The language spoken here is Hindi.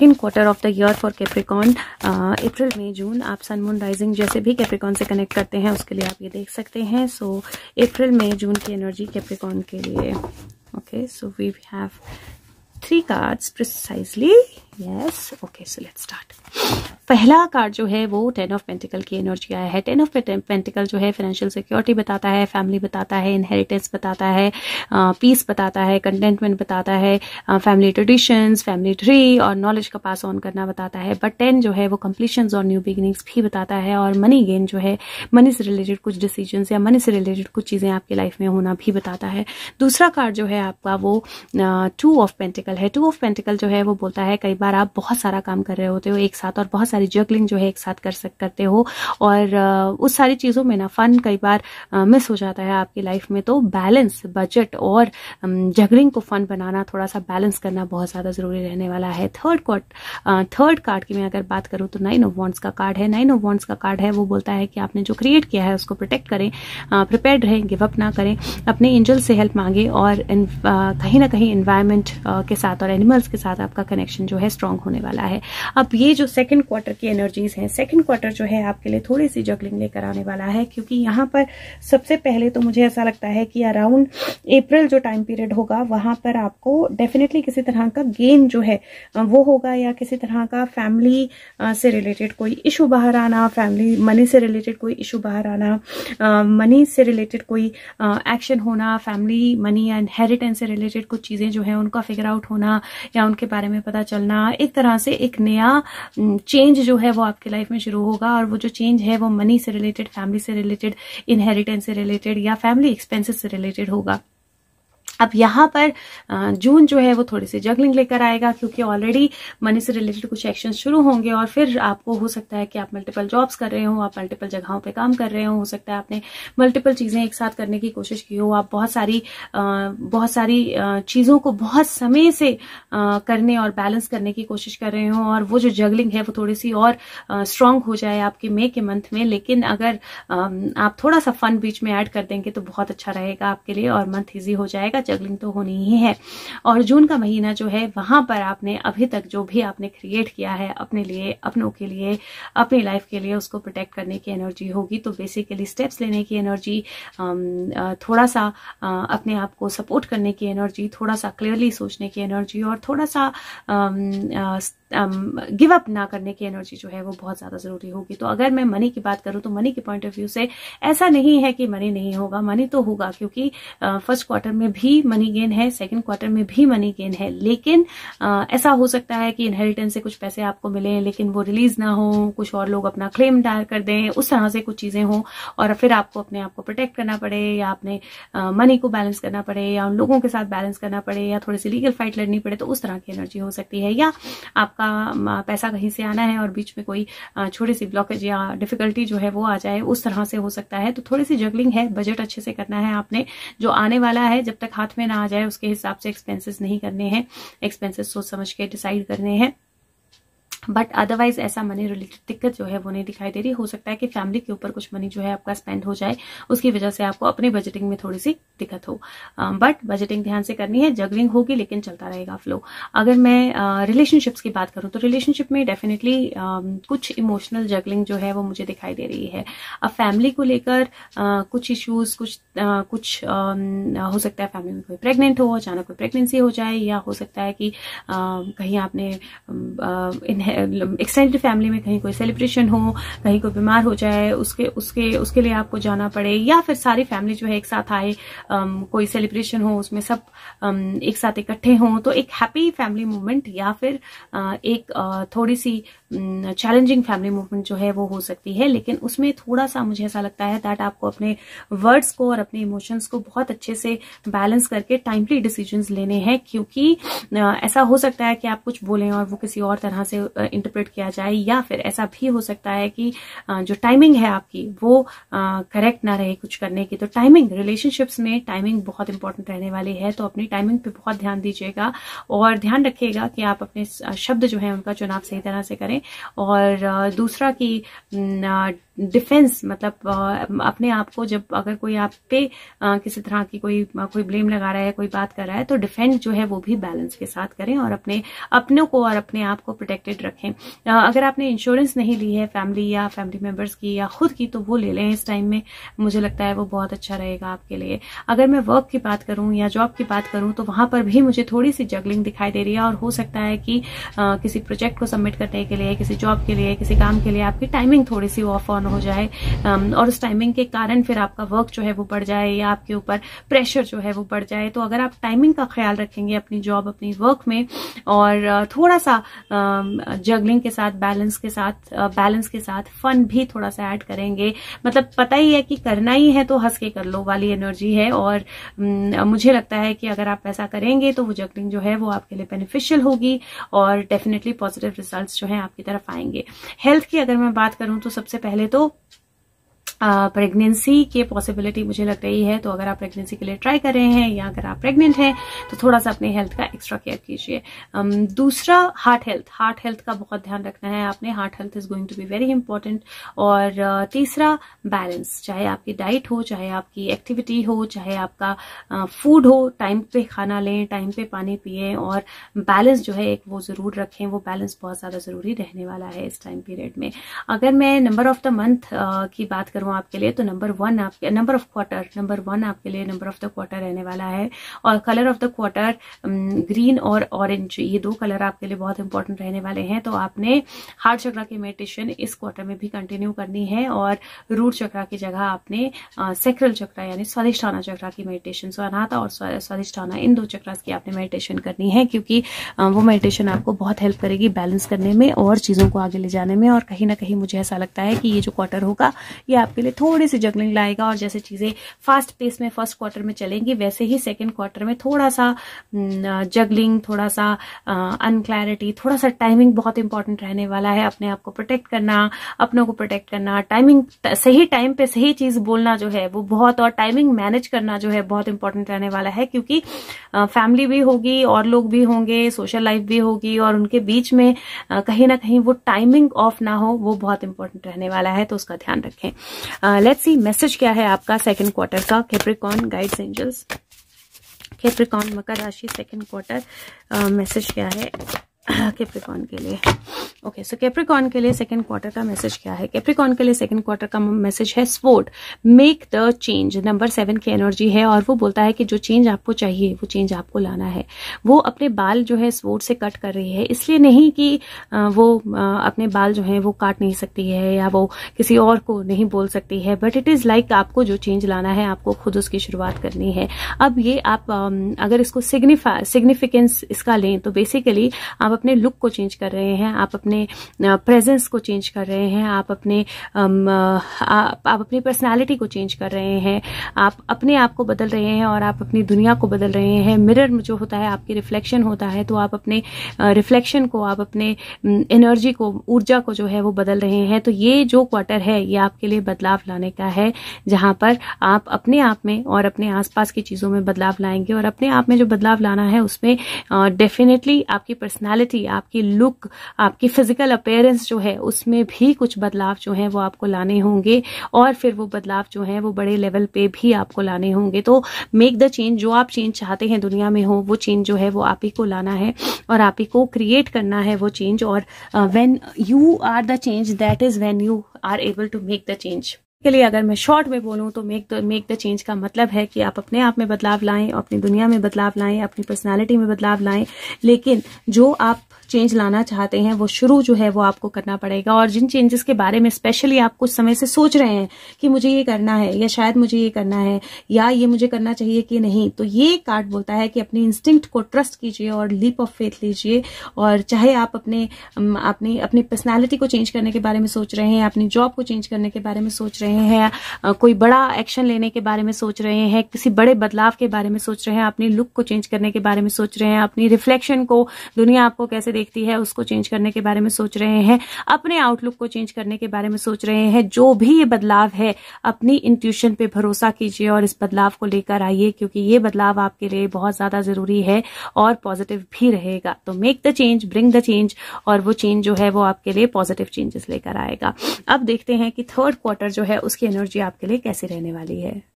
second quarter of the year for Capricorn April May June आप सन मून राइजिंग जैसे भी कैप्रिकॉन से कनेक्ट करते हैं उसके लिए आप ये देख सकते हैं सो अप्रैल मई जून की एनर्जी कैप्रिकॉन के लिए okay so we have three cards precisely yes okay so let's start पहला कार्ड जो है वो टेन ऑफ पेंटिकल की एनर्जी आया है टेन ऑफ पेंटिकल जो है फाइनेंशियल सिक्योरिटी बताता है फैमिली बताता है इनहेरिटेंस बताता है पीस बताता है कंटेंटमेंट बताता है फैमिली ट्रेडिशंस फैमिली ट्री और नॉलेज का पास ऑन करना बताता है बट टेन जो है वो कंप्लीशन और न्यू बिगिनिंग्स भी बताता है और मनी गेन जो है मनी से रिलेटेड कुछ डिसीजन या मनी से रिलेटेड कुछ चीज़ें आपकी लाइफ में होना भी बताता है दूसरा कार्ड जो है आपका वो टू ऑफ पेंटिकल है टू ऑफ पेंटिकल जो है वो बोलता है कई बार आप बहुत सारा काम कर रहे होते हो एक साथ और बहुत सारी जगलिंग जो है एक साथ कर सक करते हो और उस सारी चीज़ों में ना फन कई बार मिस हो जाता है आपकी लाइफ में तो बैलेंस बजट और जगलिंग को फन बनाना थोड़ा सा बैलेंस करना बहुत ज़्यादा ज़रूरी रहने वाला है थर्ड कार्ड थर्ड कार्ड की मैं अगर बात करूँ तो नाइन ऑफ वॉन्ट्स का कार्ड है नाइन ऑफ वॉन्ट्स का कार्ड है वो बोलता है कि आपने जो क्रिएट किया है उसको प्रोटेक्ट करें प्रिपेयर रहें गिव अप ना करें अपने एंजल से हेल्प मांगे और कहीं ना कहीं इन्वायरमेंट के साथ और एनिमल्स के साथ आपका कनेक्शन जो है स्ट्रांग होने वाला है अब ये जो सेकंड क्वार्टर की एनर्जीज हैं सेकंड क्वार्टर जो है आपके लिए थोड़ी सी जगलिंग लेकर आने वाला है क्योंकि यहाँ पर सबसे पहले तो मुझे ऐसा लगता है कि अराउंड अप्रैल जो टाइम पीरियड होगा वहां पर आपको डेफिनेटली किसी तरह का गेन जो है वो होगा या किसी तरह का फैमिली से रिलेटेड कोई इशू बाहर आना फैमिली मनी से रिलेटेड कोई इशू बाहर आना मनी से रिलेटेड कोई एक्शन होना फैमिली मनी एंड हेरिटेंस से रिलेटेड कुछ चीज़ें जो है उनका फिगर आउट होना या उनके बारे में पता चलना एक तरह से एक नया चेंज जो है वो आपकी लाइफ में शुरू होगा और वो जो चेंज है वो मनी से रिलेटेड फैमिली से रिलेटेड इनहेरिटेंस से रिलेटेड या फैमिली एक्सपेंसेस से रिलेटेड होगा अब यहाँ पर जून जो है वो थोड़ी सी जगलिंग लेकर आएगा क्योंकि ऑलरेडी मनी से रिलेटेड कुछ एक्शन शुरू होंगे और फिर आपको हो सकता है कि आप मल्टीपल जॉब्स कर रहे हो आप मल्टीपल जगहों पे काम कर रहे हो हो सकता है आपने मल्टीपल चीज़ें एक साथ करने की कोशिश की हो आप बहुत सारी बहुत सारी चीज़ों को बहुत समय से करने और बैलेंस करने की कोशिश कर रहे हो और वो जो जगलिंग है वो थोड़ी सी और स्ट्रांग हो जाए आपके मे के मंथ में लेकिन अगर आप थोड़ा सा फन बीच में ऐड कर देंगे तो बहुत अच्छा रहेगा आपके लिए और मंथ ईजी हो जाएगा जगलिंग तो होनी ही है और जून का महीना जो है वहां पर आपने अभी तक जो भी आपने क्रिएट किया है अपने लिए अपनों के लिए अपनी लाइफ के लिए उसको प्रोटेक्ट करने की एनर्जी होगी तो बेसिकली स्टेप्स लेने की एनर्जी थोड़ा सा अपने आप को सपोर्ट करने की एनर्जी थोड़ा सा क्लियरली सोचने की एनर्जी और थोड़ा सा गिव um, अप ना करने की एनर्जी जो है वो बहुत ज़्यादा ज़रूरी होगी तो अगर मैं मनी की बात करूं तो मनी के पॉइंट ऑफ व्यू से ऐसा नहीं है कि मनी नहीं होगा मनी तो होगा क्योंकि फर्स्ट uh, क्वार्टर में भी मनी गेन है सेकेंड क्वार्टर में भी मनी गेन है लेकिन uh, ऐसा हो सकता है कि इनहेरिटेंस से कुछ पैसे आपको मिले लेकिन वो रिलीज ना हो कुछ और लोग अपना क्लेम दायर कर दें उस तरह से कुछ चीज़ें हों और फिर आपको अपने आप को प्रोटेक्ट करना पड़े या अपने मनी uh, को बैलेंस करना पड़े या उन लोगों के साथ बैलेंस करना पड़े या थोड़ी सी लीगल फाइट लड़नी पड़े तो उस तरह की एनर्जी हो सकती है या आपका आपका पैसा कहीं से आना है और बीच में कोई छोटी सी ब्लॉकेज या डिफिकल्टी जो है वो आ जाए उस तरह से हो सकता है तो थोड़ी सी जगलिंग है बजट अच्छे से करना है आपने जो आने वाला है जब तक हाथ में ना आ जाए उसके हिसाब से एक्सपेंसेस नहीं करने हैं एक्सपेंसेस सोच समझ के डिसाइड करने हैं बट अदरवाइज ऐसा मनी रिलेटेड दिक्कत जो है वो नहीं दिखाई दे रही हो सकता है कि फैमिली के ऊपर कुछ मनी जो है आपका स्पेंड हो जाए उसकी वजह से आपको अपनी बजटिंग में थोड़ी सी दिक्कत हो बट uh, बजटिंग ध्यान से करनी है जगलिंग होगी लेकिन चलता रहेगा फ्लो अगर मैं रिलेशनशिप्स uh, की बात करूं तो रिलेशनशिप में डेफिनेटली uh, um, कुछ इमोशनल जगलिंग जो है वो मुझे दिखाई दे रही है अब फैमिली को लेकर uh, कुछ इश्यूज कुछ uh, कुछ um, हो सकता है फैमिली में कोई प्रेगनेंट हो अचानक कोई प्रेगनेंसी हो जाए या हो सकता है कि uh, कहीं आपने um, uh, एक्सटेंडेड फैमिली में कहीं कोई सेलिब्रेशन हो कहीं कोई बीमार हो जाए उसके उसके उसके लिए आपको जाना पड़े या फिर सारी फैमिली जो है एक साथ आए कोई सेलिब्रेशन हो उसमें सब एक साथ इकट्ठे हों तो एक हैप्पी फैमिली मूवमेंट या फिर एक थोड़ी सी चैलेंजिंग फैमिली मूवमेंट जो है वो हो सकती है लेकिन उसमें थोड़ा सा मुझे ऐसा लगता है दैट आपको अपने वर्ड्स को और अपने इमोशंस को बहुत अच्छे से बैलेंस करके टाइमली डिसीजंस लेने हैं क्योंकि ऐसा हो सकता है कि आप कुछ बोलें और वो किसी और तरह से इंटरप्रेट किया जाए या फिर ऐसा भी हो सकता है कि जो टाइमिंग है आपकी वो करेक्ट ना रहे कुछ करने की तो टाइमिंग रिलेशनशिप्स में टाइमिंग बहुत इंपॉर्टेंट रहने वाली है तो अपनी टाइमिंग पे बहुत ध्यान दीजिएगा और ध्यान रखिएगा कि आप अपने शब्द जो है उनका चुनाव सही तरह से करें और दूसरा कि डिफेंस मतलब अपने आप को जब अगर कोई आप पे किसी तरह की कोई कोई ब्लेम लगा रहा है कोई बात कर रहा है तो डिफेंड जो है वो भी बैलेंस के साथ करें और अपने अपनों को और अपने आप को प्रोटेक्टेड रखें अगर आपने इंश्योरेंस नहीं ली है फैमिली या फैमिली मेंबर्स की या खुद की तो वो ले लें इस टाइम में मुझे लगता है वो बहुत अच्छा रहेगा आपके लिए अगर मैं वर्क की बात करूं या जॉब की बात करूं तो वहां पर भी मुझे थोड़ी सी जगलिंग दिखाई दे रही है और हो सकता है कि किसी प्रोजेक्ट को सबमिट करने के लिए किसी जॉब के लिए किसी काम के लिए आपकी टाइमिंग थोड़ी सी ऑफ ऑन हो जाए और उस टाइमिंग के कारण फिर आपका वर्क जो है वो बढ़ जाए या आपके ऊपर प्रेशर जो है वो बढ़ जाए तो अगर आप टाइमिंग का ख्याल रखेंगे अपनी जॉब अपनी वर्क में और थोड़ा सा जगलिंग के साथ बैलेंस के साथ बैलेंस के साथ फन भी थोड़ा सा ऐड करेंगे मतलब पता ही है कि करना ही है तो हंस के कर लो वाली एनर्जी है और मुझे लगता है कि अगर आप ऐसा करेंगे तो वो जगलिंग जो है वो आपके लिए बेनिफिशियल होगी और डेफिनेटली पॉजिटिव रिजल्ट जो है आपकी तरफ आएंगे हेल्थ की अगर मैं बात करूं तो सबसे पहले ど、प्रेगनेंसी के पॉसिबिलिटी मुझे लग रही है तो अगर आप प्रेगनेंसी के लिए ट्राई कर रहे हैं या अगर आप प्रेग्नेंट हैं तो थोड़ा सा अपने हेल्थ का एक्स्ट्रा केयर कीजिए दूसरा हार्ट हेल्थ हार्ट हेल्थ का बहुत ध्यान रखना है आपने heart health is going to be very important और तीसरा बैलेंस चाहे आपकी डाइट हो चाहे आपकी एक्टिविटी हो चाहे आपका फूड हो टाइम पे खाना लें टाइम पे पानी पिए और बैलेंस जो है एक वो ज़रूर रखें वो बैलेंस बहुत ज़्यादा ज़रूरी रहने वाला है इस टाइम पीरियड में अगर मैं नंबर ऑफ द मंथ की बात करूँ हूँ आपके लिए तो नंबर वन आपके number of quarter number one आपके लिए नंबर ऑफ द क्वार्टर रहने वाला है और colour of the quarter green और ऑरेंज ये दो कलर आपके लिए बहुत इंपॉर्टेंट रहने वाले हैं तो आपने हार्ट चक्रा की मेडिटेशन इस क्वार्टर में भी कंटिन्यू करनी है और रूट चक्रा की जगह आपने सेक्रल चक्रा यानी स्वादिष्ठाना चक्रा की मेडिटेशन स्वनाथा और स्वादिष्ठाना इन दो चक्रा की आपने मेडिटेशन करनी है क्योंकि वो मेडिटेशन आपको बहुत हेल्प करेगी बैलेंस करने में और चीज़ों को आगे ले जाने में और कहीं ना कहीं मुझे ऐसा लगता है कि ये जो क्वार्टर होगा ये आपके के लिए थोड़ी सी जगलिंग लाएगा और जैसे चीज़ें फास्ट पेस में फर्स्ट क्वार्टर में चलेंगी वैसे ही सेकेंड क्वार्टर में थोड़ा सा जगलिंग थोड़ा सा अनक्लैरिटी थोड़ा सा टाइमिंग बहुत इंपॉर्टेंट रहने वाला है अपने आप को प्रोटेक्ट करना अपनों को प्रोटेक्ट करना टाइमिंग सही टाइम पे सही चीज़ बोलना जो है वो बहुत और टाइमिंग मैनेज करना जो है बहुत इंपॉर्टेंट रहने वाला है क्योंकि फैमिली भी होगी और लोग भी होंगे सोशल लाइफ भी होगी और उनके बीच में कहीं ना कहीं वो टाइमिंग ऑफ ना हो वो बहुत इंपॉर्टेंट रहने वाला है तो उसका ध्यान रखें लेट्स सी मैसेज क्या है आपका सेकंड क्वार्टर का Capricorn guides angels Capricorn Makar राशि सेकंड क्वार्टर मैसेज क्या है कैप्रिकॉन के लिए ओके सो कैप्रिकॉन के लिए सेकंड क्वार्टर का मैसेज क्या है कैप्रिकॉन के लिए सेकंड क्वार्टर का मैसेज है स्वोट make the change number seven की एनर्जी है और वो बोलता है कि जो चेंज आपको चाहिए वो चेंज आपको लाना है वो अपने बाल जो है स्पोर्ट से कट कर रही है इसलिए नहीं कि वो अपने बाल जो है वो काट नहीं सकती है या वो किसी और को नहीं बोल सकती है बट इट इज़ लाइक आपको जो चेंज लाना है आपको खुद उसकी शुरुआत करनी है अब ये आप अगर इसको सिग्निफा सिग्निफिकेंस इसका लें तो बेसिकली आप अपने लुक को चेंज कर रहे हैं आप अपने प्रेजेंस को चेंज कर रहे हैं आप अपने आप, अपनी पर्सनालिटी को चेंज कर रहे हैं आप अपने आप को बदल रहे हैं और आप अपनी दुनिया को बदल रहे हैं मिरर जो होता है आपकी रिफ्लेक्शन होता है तो आप अपने रिफ्लेक्शन को आप अपने एनर्जी को ऊर्जा को जो है वो बदल रहे हैं तो ये जो क्वार्टर है ये आपके लिए बदलाव लाने का है जहां पर आप अपने आप में और अपने आसपास की चीज़ों में बदलाव लाएंगे और अपने आप में जो बदलाव लाना है उसमें डेफिनेटली आपकी पर्सनैलिटी पर्सनैलिटी आपकी लुक आपकी फिजिकल अपेयरेंस जो है उसमें भी कुछ बदलाव जो है वो आपको लाने होंगे और फिर वो बदलाव जो है वो बड़े लेवल पे भी आपको लाने होंगे तो मेक द चेंज जो आप चेंज चाहते हैं दुनिया में हो वो चेंज जो है वो आप ही को लाना है और आप ही को क्रिएट करना है वो चेंज और when you are the change that is when you are able to make the change के लिए अगर मैं शॉर्ट में बोलूं तो make the make the change का मतलब है कि आप अपने आप में बदलाव लाएं अपनी दुनिया में बदलाव लाएं अपनी पर्सनालिटी में बदलाव लाएं लेकिन जो आप चेंज लाना चाहते हैं वो शुरू जो है वो आपको करना पड़ेगा और जिन चेंजेस के बारे में स्पेशली आप कुछ समय से सोच रहे हैं कि मुझे ये करना है या शायद मुझे ये करना है या ये मुझे करना चाहिए कि नहीं तो ये कार्ड बोलता है कि अपने इंस्टिंक्ट को ट्रस्ट कीजिए और लीप ऑफ फेथ लीजिए और चाहे आप अपने अपनी अपनी पर्सनैलिटी को चेंज करने के बारे में सोच रहे हैं अपनी जॉब को चेंज करने के बारे में सोच रहे हैं रहे हैं कोई बड़ा एक्शन लेने के बारे में सोच रहे हैं किसी बड़े बदलाव के बारे में सोच रहे हैं अपनी लुक को चेंज करने के बारे में सोच रहे हैं अपनी रिफ्लेक्शन को दुनिया आपको कैसे देखती है उसको चेंज करने के बारे में सोच रहे हैं अपने आउटलुक को चेंज करने के बारे में सोच रहे हैं जो भी ये बदलाव है अपनी इंट्यूशन पे भरोसा कीजिए और इस बदलाव को लेकर आइए क्योंकि ये बदलाव आपके लिए बहुत ज़्यादा ज़रूरी है और पॉजिटिव भी रहेगा तो make the change bring the change और वो चेंज जो है वो आपके लिए पॉजिटिव चेंजेस लेकर आएगा अब देखते हैं कि थर्ड क्वार्टर जो है उसकी एनर्जी आपके लिए कैसी रहने वाली है